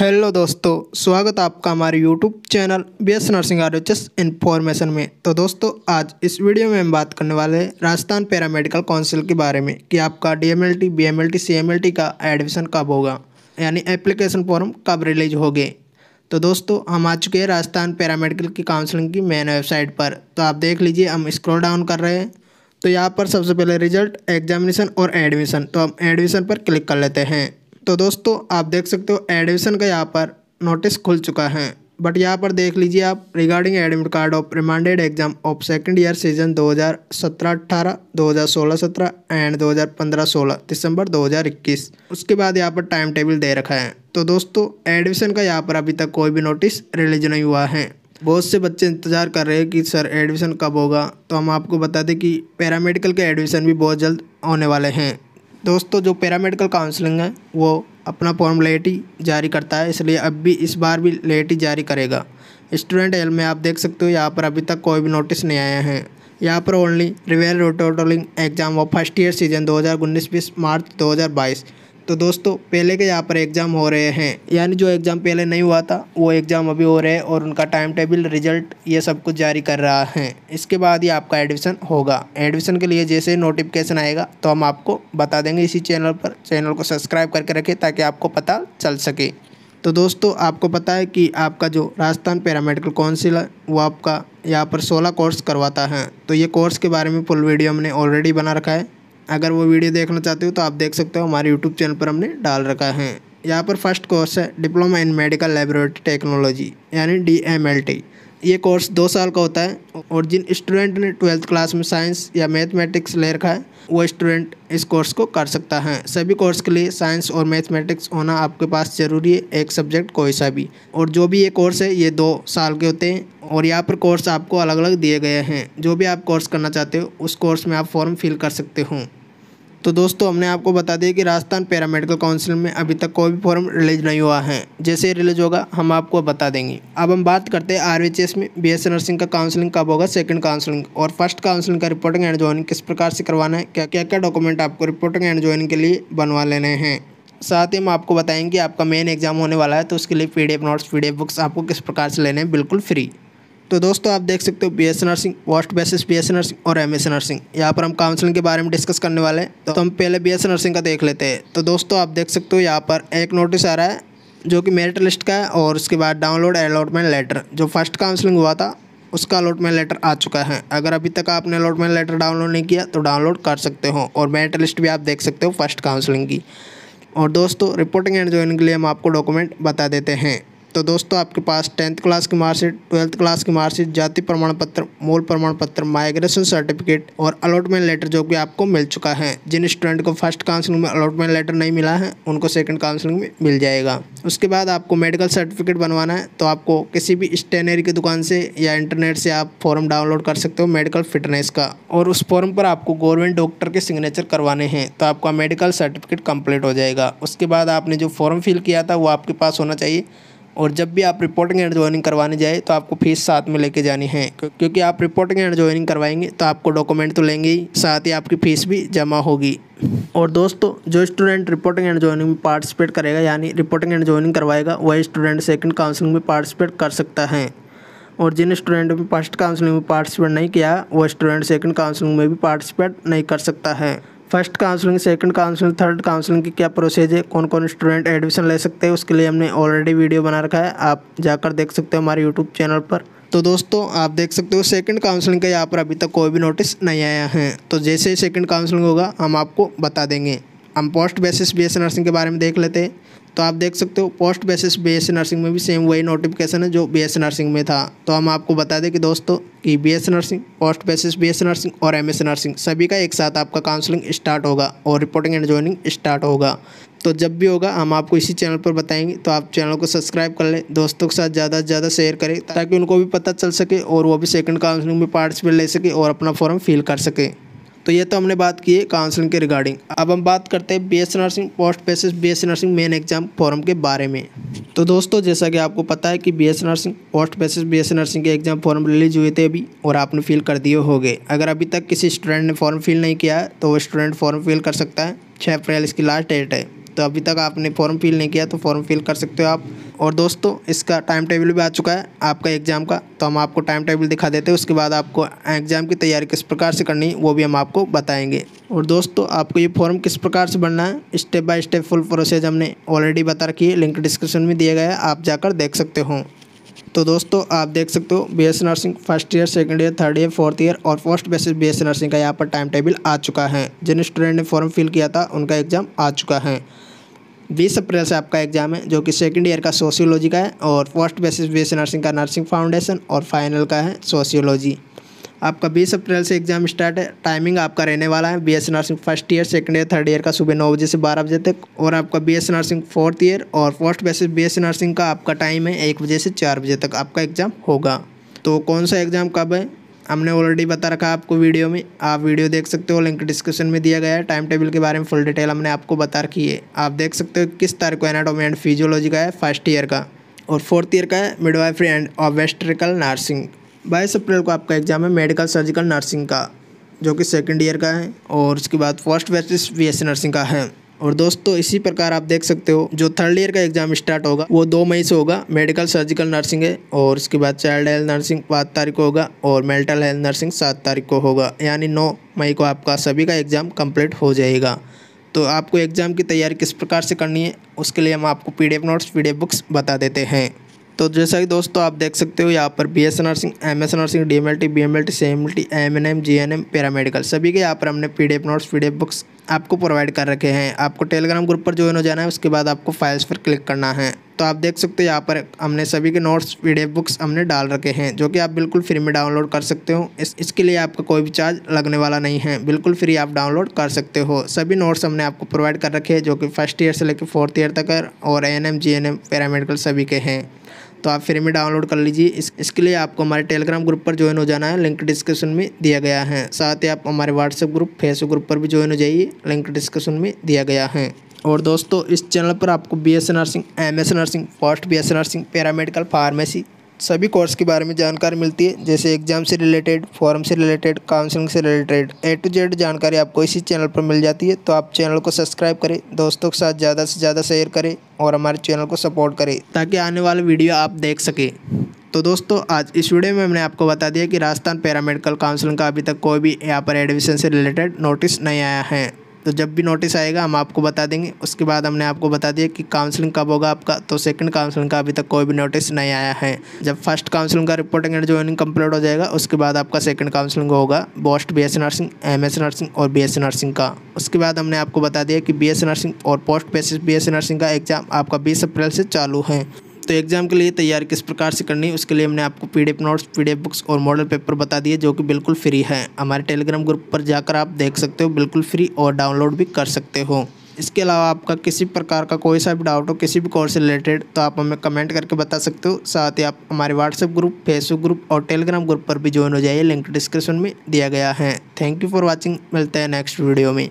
hello दोस्तों स्वागत आपका हमारे YouTube channel B S nursing R H S information में तो दोस्तों आज इस वीडियो में हम बात करने वाले हैं राजस्थान पैरामेडिकल काउंसिल के बारे में कि आपका D M L T B M L T C M L T का एडमिशन कब होगा यानी एप्लीकेशन फॉर्म कब रिलीज गए तो दोस्तों हम आ चुके हैं राजस्थान पैरामेडिकल की काउंसिलिंग की मेन वेबसाइट पर तो आप देख लीजिए हम स्क्रोल डाउन कर रहे हैं तो यहाँ पर सबसे पहले रिजल्ट एग्जामिनेशन और एडमिशन तो हम एडमिशन पर क्लिक कर लेते हैं तो दोस्तों आप देख सकते हो एडमिशन का यहाँ पर नोटिस खुल चुका है बट यहाँ पर देख लीजिए आप regarding admit card of remanded exam of second year season 2017-18, 2016-17 and 2015-16 December 2021 उसके बाद यहाँ पर टाइम टेबल दे रखा है तो दोस्तों एडमिशन का यहाँ पर अभी तक कोई भी नोटिस रिलीज नहीं हुआ है बहुत से बच्चे इंतजार कर रहे हैं कि सर एडमिशन कब होगा तो हम आपको बता दें कि पैरामेडिकल के एडमिशन भी बहुत जल्द होने वाले हैं दोस्तों जो पैरामेडिकल काउंसलिंग है वो अपना फॉर्मलेटी जारी करता है इसलिए अब भी इस बार भी लेटी जारी करेगा स्टूडेंट एल में आप देख सकते हो यहाँ पर अभी तक कोई भी नोटिस नहीं आया है यहाँ पर ओनली रिवेल रोटोटोलिंग एग्जाम वो फर्स्ट ईयर सीजन दो हज़ार मार्च दो तो दोस्तों पहले के यहाँ पर एग्ज़ाम हो रहे हैं यानी जो एग्ज़ाम पहले नहीं हुआ था वो एग्ज़ाम अभी हो रहे हैं और उनका टाइम टेबल रिजल्ट ये सब कुछ जारी कर रहा है इसके बाद ही आपका एडमिशन होगा एडमिशन के लिए जैसे नोटिफिकेशन आएगा तो हम आपको बता देंगे इसी चैनल पर चैनल को सब्सक्राइब करके रखें ताकि आपको पता चल सके तो दोस्तों आपको पता है कि आपका जो राजस्थान पैरामेडिकल काउंसिल है वो आपका यहाँ पर सोलह कोर्स करवाता है तो ये कोर्स के बारे में फुल वीडियो हमने ऑलरेडी बना रखा है अगर वो वीडियो देखना चाहते हो तो आप देख सकते हो हमारे यूट्यूब चैनल पर हमने डाल रखा है यहाँ पर फर्स्ट कोर्स है diploma in medical laboratory technology यानी डी एम एल टी ये कोर्स दो साल का होता है और जिन स्टूडेंट ने ट्वेल्थ क्लास में साइंस या मैथमेटिक्स ले रखा है वो स्टूडेंट इस कोर्स को कर सकता है सभी कोर्स के लिए साइंस और मैथमेटिक्स होना आपके पास ज़रूरी है एक सब्जेक्ट कोई सा भी और जो भी ये कोर्स है ये दो साल के होते हैं और यहाँ पर कोर्स आपको अलग अलग दिए गए हैं जो भी आप कोर्स करना चाहते हो उस कोर्स में आप फॉर्म फिल कर सकते हो तो दोस्तों हमने आपको बता दिया कि राजस्थान पैरामेडिकल काउंसिल में अभी तक कोई भी फॉर्म रिलीज नहीं हुआ है जैसे रिलीज होगा हम आपको बता देंगे अब हम बात करते हैं आर में बी नर्सिंग का काउंसलिंग कब होगा सेकंड काउंसलिंग और फर्स्ट काउंसलिंग का रिपोर्टिंग एंड ज्वाइनिंग किस प्रकार से करवाना है क्या क्या क्या डॉक्यूमेंट आपको रिपोर्टिंग एंड ज्वाइनिंग के लिए बनवा लेने हैं साथ ही हम आपको बताएँगे कि आपका मेन एग्जाम होने वाला है तो उसके लिए पी नोट्स पी बुक्स आपको किस प्रकार से लेने हैं बिल्कुल फ्री तो दोस्तों आप देख सकते हो B S nursing post basis B S nursing और एम एस नर्सिंग यहाँ पर हम काउंसलिंग के बारे में डिस्कस करने वाले हैं तो हम पहले बी एस नर्सिंग का देख लेते हैं तो दोस्तों आप देख सकते हो यहाँ पर एक नोटिस आ रहा है जो कि मेरिट लिस्ट का है और उसके बाद डाउनलोड अलॉटमेंट लेटर जो फर्स्ट काउंसलिंग हुआ था उसका अलॉटमेंट लेटर आ चुका है अगर अभी तक आपने अलॉटमेंट लेटर डाउनलोड नहीं किया तो डाउनलोड कर सकते हो और मेरिट लिस्ट भी आप देख सकते हो फर्स्ट काउंसलिंग की और दोस्तों रिपोर्टिंग एंड ज्वाइनिंग के लिए हम आपको डॉक्यूमेंट बता देते हैं तो दोस्तों आपके पास टेंथ क्लास की मार्कशीट ट्वेल्थ क्लास की मार्कशीट जाति प्रमाण पत्र मूल प्रमाण पत्र माइग्रेशन सर्टिफिकेट और अलॉटमेंट लेटर जो कि आपको मिल चुका है जिन स्टूडेंट को फर्स्ट काउंसलिंग में अलॉटमेंट लेटर नहीं मिला है उनको सेकेंड काउंसिलिंग में मिल जाएगा उसके बाद आपको मेडिकल सर्टिफिकेट बनवाना है तो आपको किसी भी स्टेनरी की दुकान से या इंटरनेट से आप फॉर्म डाउनलोड कर सकते हो मेडिकल फिटनेस का और उस फॉर्म पर आपको गवर्नमेंट डॉक्टर के सिग्नेचर करवाने हैं तो आपका मेडिकल सर्टिफिकेट कंप्लीट हो जाएगा उसके बाद आपने जो फॉर्म फिल किया था वो आपके पास होना चाहिए और जब भी आप रिपोर्टिंग एंड ज्वाइनिंग करवाने जाए तो आपको फीस साथ में लेके जानी है क्योंकि आप रिपोर्टिंग एंड ज्वाइनिंग करवाएंगे तो आपको डॉक्यूमेंट तो लेंगे ही साथ ही आपकी फ़ीस भी जमा होगी और दोस्तों जो स्टूडेंट रिपोर्टिंग एंड ज्वाइनिंग में पार्टिसिपेट करेगा यानी रिपोर्टिंग एंड ज्वाइनिंग करवाएगा वही स्टूडेंट सेकंड काउंसलिंग में पार्टिसिपेट कर सकता है और जिन स्टूडेंट ने फर्स्ट काउंसलिंग में पार्टिसिपेट नहीं किया वो स्टूडेंट सेकंड काउंसिलिंग में भी पार्टिसिपेट नहीं कर सकता है first counselling second counselling third counselling की क्या प्रोसेस है कौन कौन स्टूडेंट एडमिशन ले सकते हैं उसके लिए हमने ऑलरेडी वीडियो बना रखा है आप जाकर देख सकते हो हमारे यूट्यूब चैनल पर तो दोस्तों आप देख सकते हो सेकंड काउंसलिंग का यहाँ पर अभी तक कोई भी नोटिस नहीं आया है तो जैसे ही सेकंड काउंसलिंग होगा हम आपको बता देंगे हम पोस्ट बेसिस बी नर्सिंग के बारे में देख लेते हैं तो आप देख सकते हो पोस्ट बेसिस बी नर्सिंग में भी सेम वही नोटिफिकेशन है जो बी नर्सिंग में था तो हम आपको बता दें कि दोस्तों कि B nursing post basis B nursing और एम नर्सिंग सभी का एक साथ आपका काउंसलिंग स्टार्ट होगा और रिपोर्टिंग एंड ज्वाइनिंग स्टार्ट होगा तो जब भी होगा हम आपको इसी चैनल पर बताएंगे तो आप चैनल को सब्सक्राइब कर लें दोस्तों के साथ ज़्यादा से ज़्यादा शेयर करें ताकि उनको भी पता चल सके और वो भी सेकंड काउंसलिंग में पार्टिसिपेट ले सके और अपना फॉर्म फिल कर सके तो ये तो हमने बात की है काउंसलिंग के रिगार्डिंग अब हम बात करते हैं B nursing post basis B nursing main exam form के बारे में तो दोस्तों जैसा कि आपको पता है कि B nursing post basis B nursing के एग्जाम फॉर्म रिलीज हुए थे अभी और आपने फिल कर दिए गए अगर अभी तक किसी स्टूडेंट ने फॉर्म फिल नहीं किया तो वो स्टूडेंट फॉर्म फिल कर सकता है छः अप्रैल इसकी लास्ट डेट है तो अभी तक आपने फॉर्म फिल नहीं किया तो फॉर्म फिल कर सकते हो आप और दोस्तों इसका टाइम टेबल भी आ चुका है आपका एग्ज़ाम का तो हम आपको टाइम टेबल दिखा देते हैं उसके बाद आपको एग्ज़ाम की तैयारी किस प्रकार से करनी है वो भी हम आपको बताएंगे और दोस्तों आपको ये फॉर्म किस प्रकार से भरना है step by step full process हमने ऑलरेडी बता रखी है लिंक डिस्क्रिप्शन में दिया गया है आप जाकर देख सकते हो तो दोस्तों आप देख सकते हो B S nursing first year second year third year fourth year और first basis B S nursing का यहाँ पर टाइम टेबल आ चुका है जिन स्टूडेंट ने फॉर्म फिल किया था उनका एग्ज़ाम आ चुका है बीस अप्रैल से आपका एग्जाम है जो कि सेकंड ईयर का सोशियोलॉजी का है और फर्स्ट बेसिस बी नर्सिंग का नर्सिंग फाउंडेशन और फाइनल का है सोशियोलॉजी आपका बीस अप्रैल से एग्जाम स्टार्ट है टाइमिंग आपका रहने वाला है B S nursing first year second year third year का सुबह नौ बजे से बारह बजे तक और आपका B S nursing fourth year और first basis B S nursing का आपका टाइम है एक बजे से चार बजे तक आपका एग्ज़ाम होगा तो कौन सा एग्ज़ाम कब है हमने ऑलरेडी बता रखा आपको वीडियो में आप वीडियो देख सकते हो लिंक डिस्क्रिप्शन में दिया गया है टाइम टेबल के बारे में फुल डिटेल हमने आपको बता रखी है आप देख सकते हो किस तारीख को एनाटोमी एंड फिजियोलॉजी का है फर्स्ट ईयर का और फोर्थ ईयर का है मिडवाइफरी एंड ऑबेस्ट्रिकल नर्सिंग बाईस अप्रैल को आपका एग्जाम है मेडिकल सर्जिकल नर्सिंग का जो कि सेकेंड ईयर का है और उसके बाद फर्स्ट बैच बी नर्सिंग का है और दोस्तों इसी प्रकार आप देख सकते हो जो थर्ड ईयर का एग्जाम स्टार्ट होगा वो दो मई से होगा मेडिकल सर्जिकल नर्सिंग है और उसके बाद चाइल्ड हेल्थ नर्सिंग पाँच तारीख को होगा और मेंटल हेल्थ नर्सिंग सात तारीख को होगा यानी नौ मई को आपका सभी का एग्ज़ाम कंप्लीट हो जाएगा तो आपको एग्ज़ाम की तैयारी किस प्रकार से करनी है उसके लिए हम आपको पी नोट्स पी बुक्स बता देते हैं तो जैसा कि दोस्तों आप देख सकते हो यहाँ पर B S nursing M S nursing D M L T B M L T C M L T M N M G N M paramedical सभी के यहाँ पर हमने P D F notes P D F books आपको provide कर रखे हैं आपको टेलीग्राम ग्रुप पर ज्वाइन हो जाना है उसके बाद आपको फाइल्स पर क्लिक करना है तो आप देख सकते हो यहाँ पर हमने सभी के नोट्स पीडीएफ बुक्स हमने डाल रखे हैं जो कि आप बिल्कुल फ्री में डाउनलोड कर सकते हो इस इसके लिए आपका कोई भी चार्ज लगने वाला नहीं है बिल्कुल फ्री आप डाउनलोड कर सकते हो सभी नोट्स हमने आपको प्रोवाइड कर रखे हैं जो कि फर्स्ट ईयर से लेकर फोर्थ ईयर तक और A N M G N M सभी के हैं तो आप फ्री में डाउनलोड कर लीजिए इस, इसके लिए आपको हमारे टेलीग्राम ग्रुप पर ज्वाइन हो जाना है लिंक डिस्क्रिप्शन में दिया गया है साथ ही आप हमारे व्हाट्सएप ग्रुप फेसबुक ग्रुप पर भी ज्वाइन हो जाइए लिंक डिस्क्रिप्शन में दिया गया है और दोस्तों इस चैनल पर आपको B S nursing M S nursing post B S nursing paramedical pharmacy सभी कोर्स के बारे में जानकारी मिलती है जैसे एग्जाम से रिलेटेड फॉर्म से रिलेटेड काउंसलिंग से रिलेटेड ए टू जेड जानकारी आपको इसी चैनल पर मिल जाती है तो आप चैनल को सब्सक्राइब करें दोस्तों के साथ ज़्यादा से ज़्यादा शेयर करें और हमारे चैनल को सपोर्ट करें ताकि आने वाले वीडियो आप देख सकें तो दोस्तों आज इस वीडियो में हमने आपको बता दिया कि राजस्थान पैरामेडिकल काउंसिल का अभी तक कोई भी यहाँ पर एडमिशन से रिलेटेड नोटिस नहीं आया है तो जब भी नोटिस आएगा हम आपको बता देंगे उसके बाद हमने आपको बता दिया कि काउंसलिंग कब होगा आपका तो सेकंड काउंसलिंग का अभी तक कोई भी नोटिस नहीं आया है जब फर्स्ट काउंसलिंग का रिपोर्टिंग एंड ज्वाइनिंग कंप्लीट हो जाएगा उसके बाद आपका सेकंड काउंसलिंग होगा post B nursing M nursing और बी नर्सिंग का उसके बाद हमने आपको बता दिया कि बी नर्सिंग और पोस्ट बेसिस बी नर्सिंग का एग्जाम आपका बीस अप्रैल से चालू है दोस्तों एग्जाम के लिए तैयारी किस प्रकार से करनी है उसके लिए हमने आपको पी नोट्स पी बुक्स और मॉडल पेपर बता दिए जो कि बिल्कुल फ्री है हमारे टेलीग्राम ग्रुप पर जाकर आप देख सकते हो बिल्कुल फ्री और डाउनलोड भी कर सकते हो इसके अलावा आपका किसी प्रकार का कोई सा भी डाउट हो किसी भी कोर्स से रिलेटेड तो आप हमें कमेंट करके बता सकते हो साथ ही आप हमारे व्हाट्सएप ग्रुप फेसबुक ग्रुप और टेलीग्राम ग्रुप पर भी ज्वाइन हो जाइए लिंक डिस्क्रिप्शन में दिया गया है थैंक यू फॉर वॉचिंग मिलते हैं नेक्स्ट वीडियो में